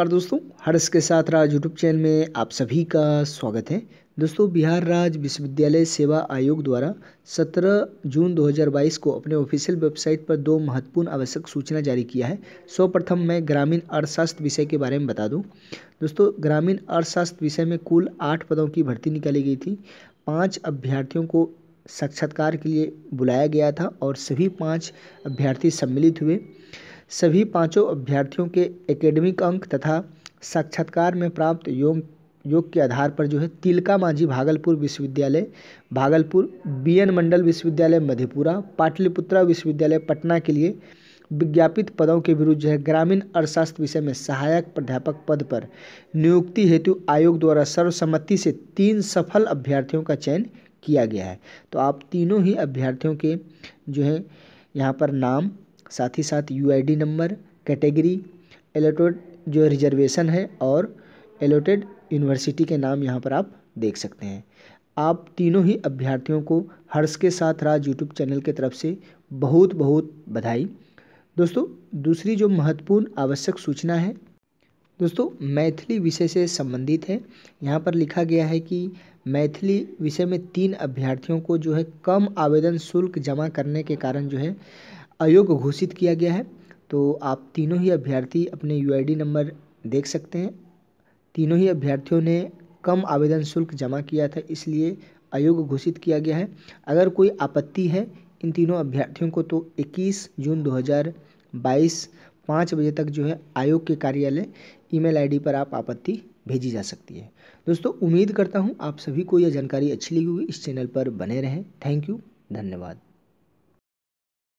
नमस्कार दोस्तों हर्ष के साथ राज यूट्यूब चैनल में आप सभी का स्वागत है दोस्तों बिहार राज्य विश्वविद्यालय सेवा आयोग द्वारा 17 जून 2022 को अपने ऑफिशियल वेबसाइट पर दो महत्वपूर्ण आवश्यक सूचना जारी किया है सर्वप्रथम मैं ग्रामीण अर्थशास्त्र विषय के बारे में बता दूं दोस्तों ग्रामीण अर्थशास्त्र विषय में कुल आठ पदों की भर्ती निकाली गई थी पाँच अभ्यर्थियों को साक्षात्कार के लिए बुलाया गया था और सभी पाँच अभ्यर्थी सम्मिलित हुए सभी पाँचों अभ्यर्थियों के एकेडमिक अंक तथा साक्षात्कार में प्राप्त योग योग के आधार पर जो है तिलका मांझी भागलपुर विश्वविद्यालय भागलपुर बीएन मंडल विश्वविद्यालय मधेपुरा पाटलिपुत्रा विश्वविद्यालय पटना के लिए विज्ञापित पदों के विरुद्ध जो है ग्रामीण अर्थशास्त्र विषय में सहायक प्राध्यापक पद पर नियुक्ति हेतु आयोग द्वारा सर्वसम्मति से तीन सफल अभ्यर्थियों का चयन किया गया है तो आप तीनों ही अभ्यर्थियों के जो है यहाँ पर नाम साथ ही साथ U I D number category allotted जो रिजर्वेशन है और एलोटेड यूनिवर्सिटी के नाम यहाँ पर आप देख सकते हैं आप तीनों ही अभ्यर्थियों को हर्ष के साथ राज यूट्यूब चैनल के तरफ से बहुत बहुत बधाई दोस्तों दूसरी जो महत्वपूर्ण आवश्यक सूचना है दोस्तों मैथिली विषय से संबंधित है यहाँ पर लिखा गया है कि मैथिली विषय में तीन अभ्यर्थियों को जो है कम आवेदन शुल्क जमा करने के कारण जो है अयोग्य घोषित किया गया है तो आप तीनों ही अभ्यर्थी अपने यू नंबर देख सकते हैं तीनों ही अभ्यर्थियों ने कम आवेदन शुल्क जमा किया था इसलिए अयोग्य घोषित किया गया है अगर कोई आपत्ति है इन तीनों अभ्यर्थियों को तो 21 जून 2022 पाँच बजे तक जो है आयोग के कार्यालय ईमेल आईडी पर आप आपत्ति भेजी जा सकती है दोस्तों उम्मीद करता हूँ आप सभी को यह जानकारी अच्छी लगी हुई इस चैनल पर बने रहें थैंक यू धन्यवाद